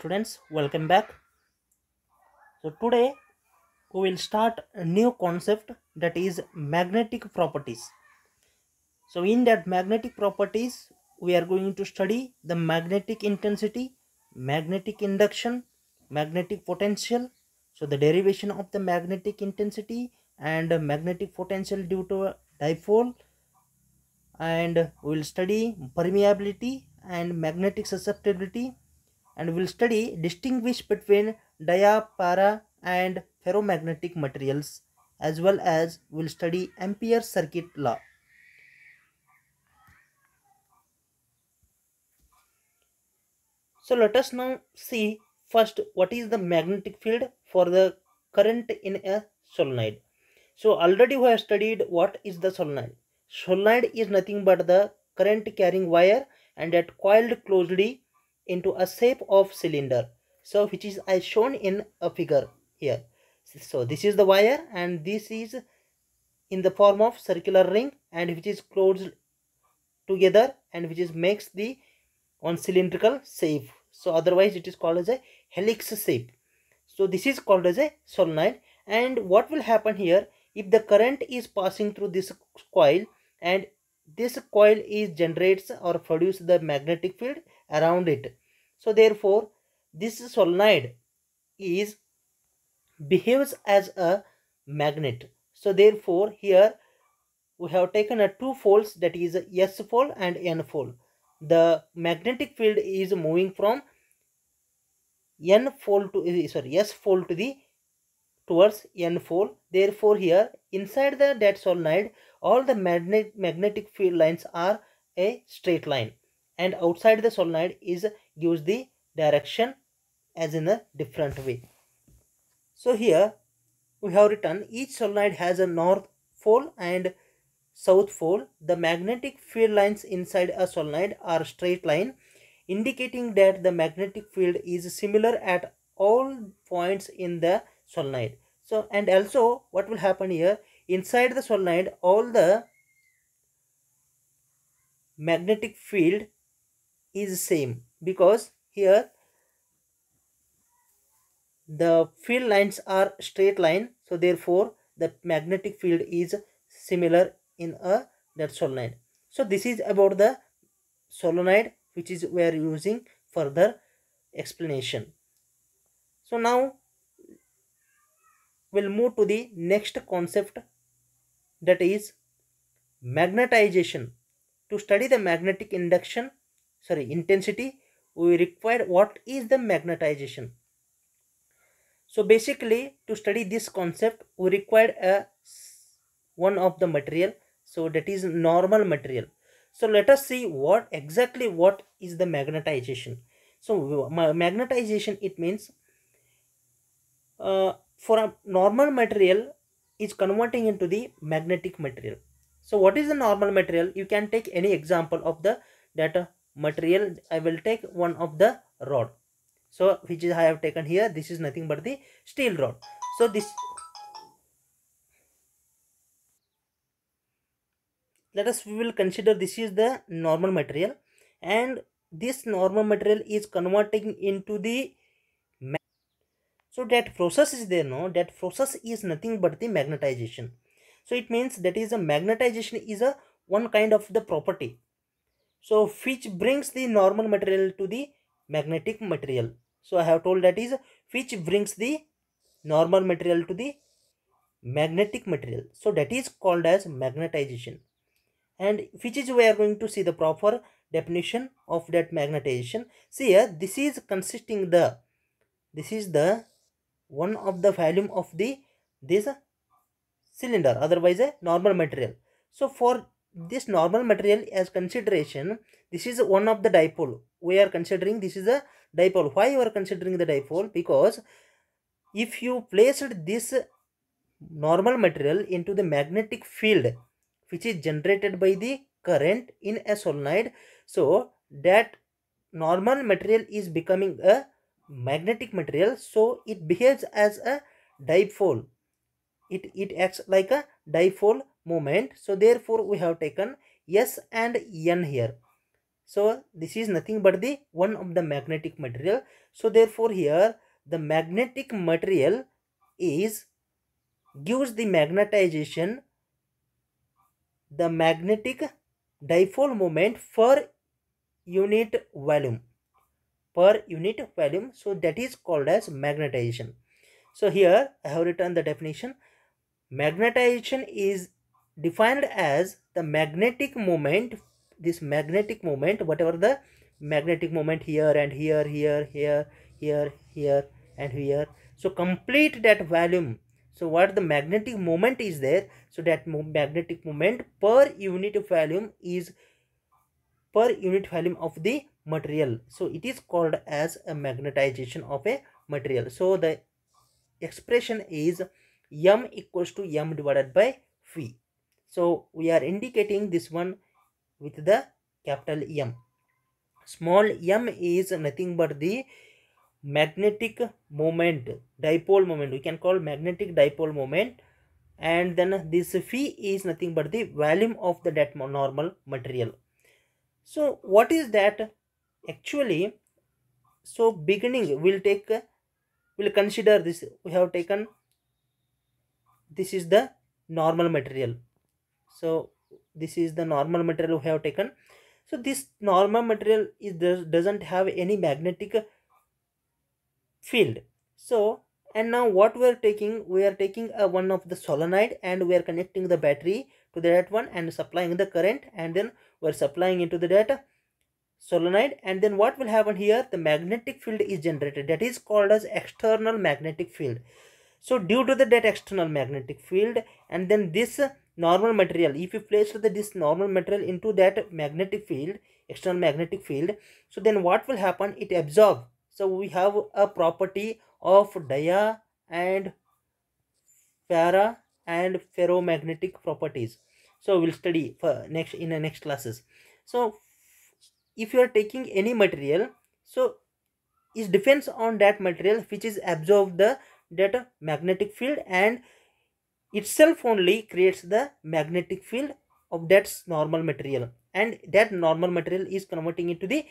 students welcome back so today we will start a new concept that is magnetic properties so in that magnetic properties we are going to study the magnetic intensity magnetic induction magnetic potential so the derivation of the magnetic intensity and magnetic potential due to a dipole and we will study permeability and magnetic susceptibility and will study distinguish between diapara and ferromagnetic materials as well as will study Ampere's circuit law. So let us now see first what is the magnetic field for the current in a solenoid. So already we have studied what is the solenoid. Solenoid is nothing but the current carrying wire and that coiled closely into a shape of cylinder so which is as shown in a figure here so this is the wire and this is in the form of circular ring and which is closed together and which is makes the on cylindrical shape so otherwise it is called as a helix shape so this is called as a solenoid and what will happen here if the current is passing through this coil and this coil is generates or produce the magnetic field around it. So therefore, this solenoid is behaves as a magnet. So therefore, here we have taken a two folds that is S fold and N fold. The magnetic field is moving from N fold to eh, sorry S fold to the towards N fold. Therefore, here inside the that solenoid, all the magnet magnetic field lines are a straight line and outside the solenoid is gives the direction as in a different way. So here we have written each solenoid has a north pole and south pole. The magnetic field lines inside a solenoid are straight line indicating that the magnetic field is similar at all points in the solenoid. So and also what will happen here inside the solenoid all the magnetic field is same because here the field lines are straight line so therefore the magnetic field is similar in a that solenoid so this is about the solenoid which is we are using further explanation so now we'll move to the next concept that is magnetization to study the magnetic induction sorry intensity we require what is the magnetization so basically to study this concept we require a one of the material so that is normal material so let us see what exactly what is the magnetization so magnetization it means uh, for a normal material is converting into the magnetic material so what is the normal material you can take any example of the that material i will take one of the rod so which is i have taken here this is nothing but the steel rod so this let us we will consider this is the normal material and this normal material is converting into the so that process is there no that process is nothing but the magnetization so it means that is a magnetization is a one kind of the property so which brings the normal material to the magnetic material so i have told that is which brings the normal material to the magnetic material so that is called as magnetization and which is we are going to see the proper definition of that magnetization see here this is consisting the this is the one of the volume of the this cylinder otherwise a normal material so for this normal material as consideration this is one of the dipole we are considering this is a dipole why you are considering the dipole because if you placed this normal material into the magnetic field which is generated by the current in a solenoid so that normal material is becoming a magnetic material so it behaves as a dipole it it acts like a dipole moment so therefore we have taken s and n here so this is nothing but the one of the magnetic material so therefore here the magnetic material is gives the magnetization the magnetic dipole moment per unit volume per unit volume so that is called as magnetization so here i have written the definition magnetization is defined as the magnetic moment this magnetic moment whatever the magnetic moment here and here here here here here and here so complete that volume so what the magnetic moment is there so that mo magnetic moment per unit volume is per unit volume of the material so it is called as a magnetization of a material so the expression is m equals to m divided by phi so we are indicating this one with the capital M. Small m is nothing but the magnetic moment, dipole moment. We can call magnetic dipole moment. And then this phi is nothing but the volume of the that normal material. So what is that? Actually, so beginning we will take, we will consider this. We have taken, this is the normal material so this is the normal material we have taken so this normal material is doesn't have any magnetic field so and now what we are taking we are taking a, one of the solenoid and we are connecting the battery to that one and supplying the current and then we are supplying into the data solenoid and then what will happen here the magnetic field is generated that is called as external magnetic field so due to the that external magnetic field and then this normal material if you place the, this normal material into that magnetic field external magnetic field so then what will happen it absorb so we have a property of dia and para and ferromagnetic properties so we'll study for next in the next classes so if you are taking any material so it depends on that material which is absorb the that magnetic field and itself only creates the magnetic field of that normal material and that normal material is converting into the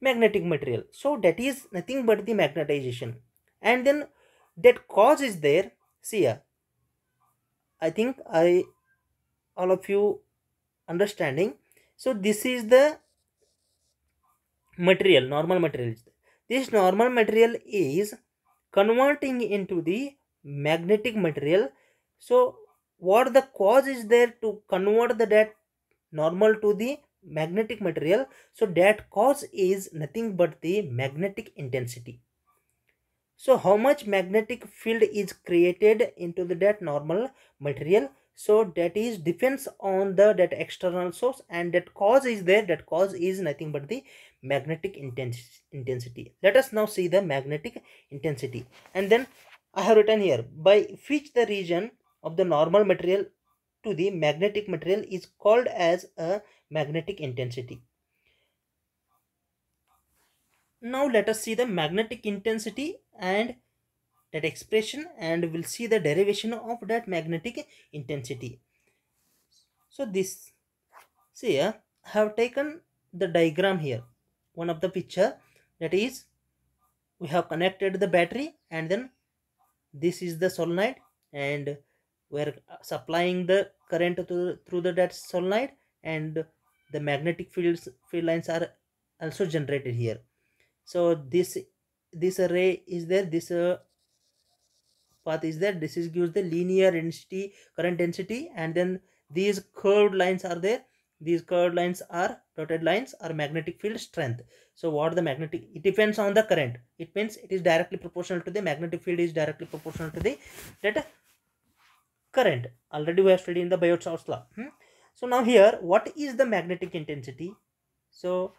magnetic material so that is nothing but the magnetization and then that cause is there see i think i all of you understanding so this is the material normal material this normal material is converting into the magnetic material so what the cause is there to convert the that normal to the magnetic material so that cause is nothing but the magnetic intensity so how much magnetic field is created into the that normal material so that is depends on the that external source and that cause is there that cause is nothing but the magnetic intensity let us now see the magnetic intensity and then I have written here by which the region of the normal material to the magnetic material is called as a magnetic intensity. Now let us see the magnetic intensity and that expression and we'll see the derivation of that magnetic intensity. So this, see here, I have taken the diagram here, one of the picture that is we have connected the battery and then this is the solenoid and we're supplying the current to, through the that solenoid and the magnetic fields field lines are also generated here so this this array is there this uh, path is there this is gives the linear density current density and then these curved lines are there these curved lines are dotted lines are magnetic field strength so what the magnetic it depends on the current it means it is directly proportional to the magnetic field is directly proportional to the that current already we have studied in the biot law hmm? so now here what is the magnetic intensity so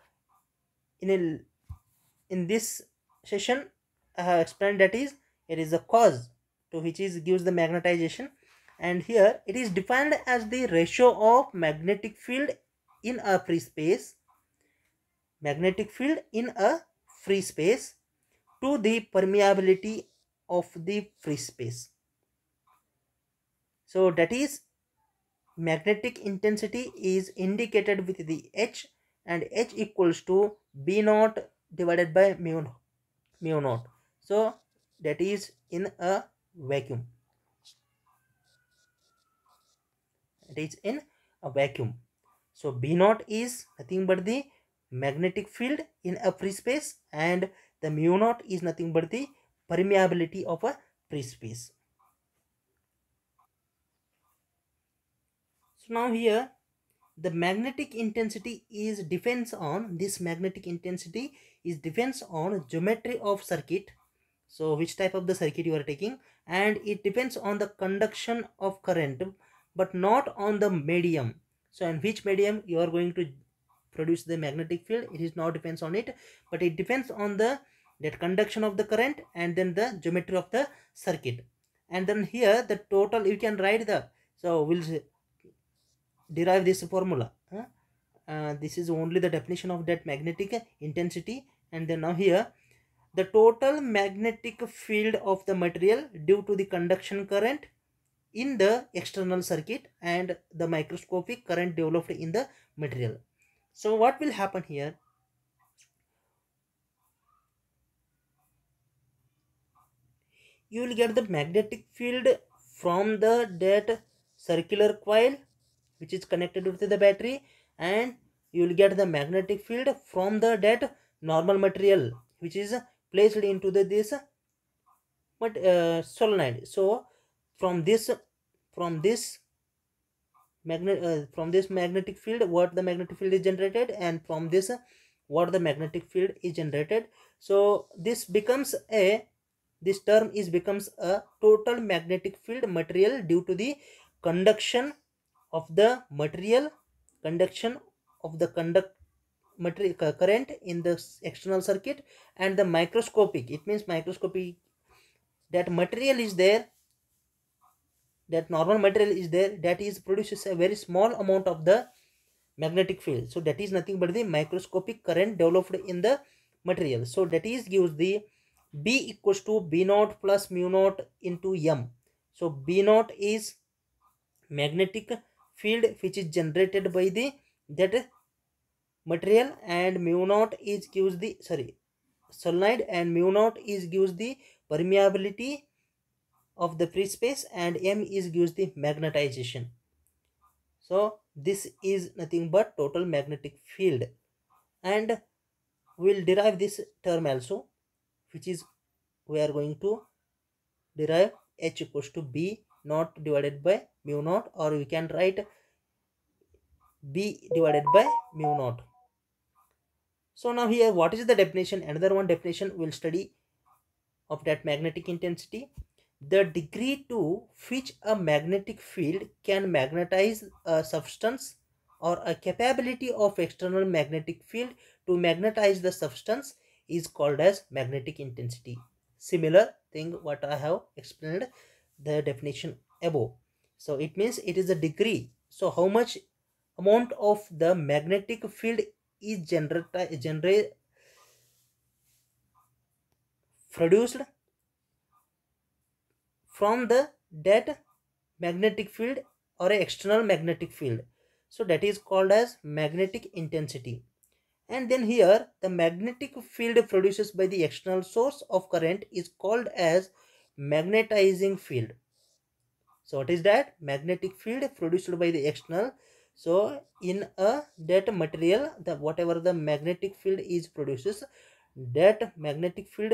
in a, in this session i have explained that is it is the cause to which is gives the magnetization and here it is defined as the ratio of magnetic field in a free space magnetic field in a free space to the permeability of the free space so that is magnetic intensity is indicated with the h and h equals to b naught divided by mu mu naught so that is in a vacuum it is in a vacuum so b naught is nothing but the magnetic field in a free space and the mu naught is nothing but the permeability of a free space so now here the magnetic intensity is depends on this magnetic intensity is depends on geometry of circuit so which type of the circuit you are taking and it depends on the conduction of current but not on the medium so in which medium you are going to produce the magnetic field it is now depends on it but it depends on the that conduction of the current and then the geometry of the circuit and then here the total you can write the so we'll derive this formula huh? uh, this is only the definition of that magnetic intensity and then now here the total magnetic field of the material due to the conduction current in the external circuit and the microscopic current developed in the material. So what will happen here? You will get the magnetic field from the that circular coil which is connected with the battery and you will get the magnetic field from the that normal material which is placed into the this but uh, solenoid. So from this from this magnet uh, from this magnetic field what the magnetic field is generated and from this what the magnetic field is generated so this becomes a this term is becomes a total magnetic field material due to the conduction of the material conduction of the conduct material uh, current in the external circuit and the microscopic it means microscopic that material is there that normal material is there that is produces a very small amount of the magnetic field so that is nothing but the microscopic current developed in the material so that is gives the b equals to b naught plus mu naught into m so b naught is magnetic field which is generated by the that material and mu naught is gives the sorry solenoid and mu naught is gives the permeability of the free space and m is gives the magnetization so this is nothing but total magnetic field and we'll derive this term also which is we are going to derive h equals to b naught divided by mu naught or we can write b divided by mu naught so now here what is the definition another one definition we'll study of that magnetic intensity the degree to which a magnetic field can magnetize a substance or a capability of external magnetic field to magnetize the substance is called as magnetic intensity similar thing what i have explained the definition above so it means it is a degree so how much amount of the magnetic field is generated produced from the that magnetic field or external magnetic field so that is called as magnetic intensity and then here the magnetic field produced by the external source of current is called as magnetizing field so what is that magnetic field produced by the external so in a that material the whatever the magnetic field is produces that magnetic field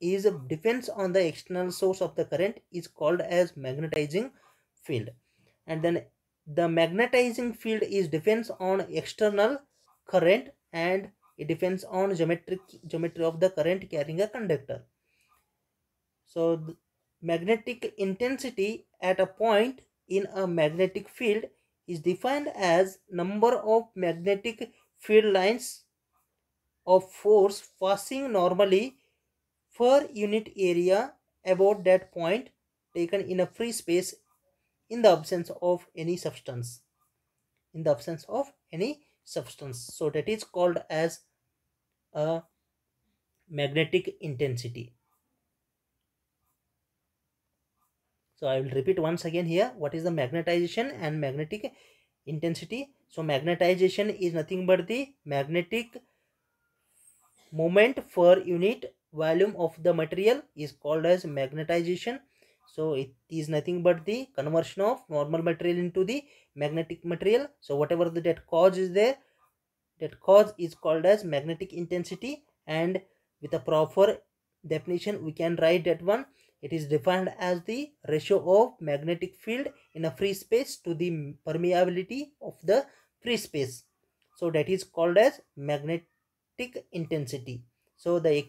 is depends on the external source of the current is called as magnetizing field and then the magnetizing field is depends on external current and it depends on geometric geometry of the current carrying a conductor so magnetic intensity at a point in a magnetic field is defined as number of magnetic field lines of force passing normally per unit area about that point taken in a free space in the absence of any substance in the absence of any substance so that is called as a magnetic intensity so i will repeat once again here what is the magnetization and magnetic intensity so magnetization is nothing but the magnetic moment per unit volume of the material is called as magnetization so it is nothing but the conversion of normal material into the magnetic material so whatever the that cause is there that cause is called as magnetic intensity and with a proper definition we can write that one it is defined as the ratio of magnetic field in a free space to the permeability of the free space so that is called as magnetic intensity so the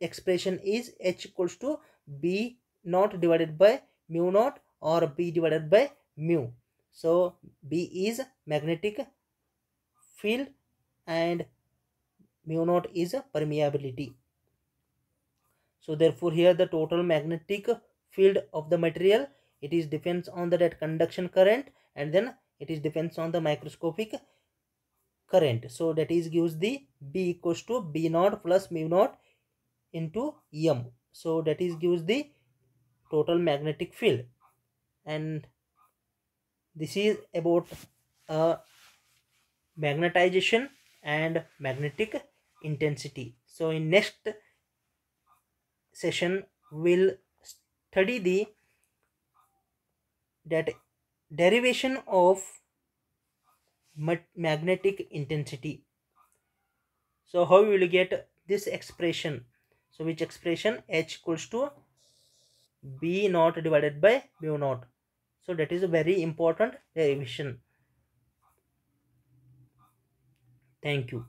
expression is h equals to b naught divided by mu naught or b divided by mu. So b is magnetic field and mu naught is permeability. So therefore here the total magnetic field of the material it is depends on the that conduction current and then it is depends on the microscopic current. So that is gives the B equals to B naught plus mu naught into m so that is gives the total magnetic field and this is about a magnetization and magnetic intensity so in next session we'll study the that derivation of magnetic intensity so how will get this expression so which expression h equals to b naught divided by mu naught so that is a very important derivation thank you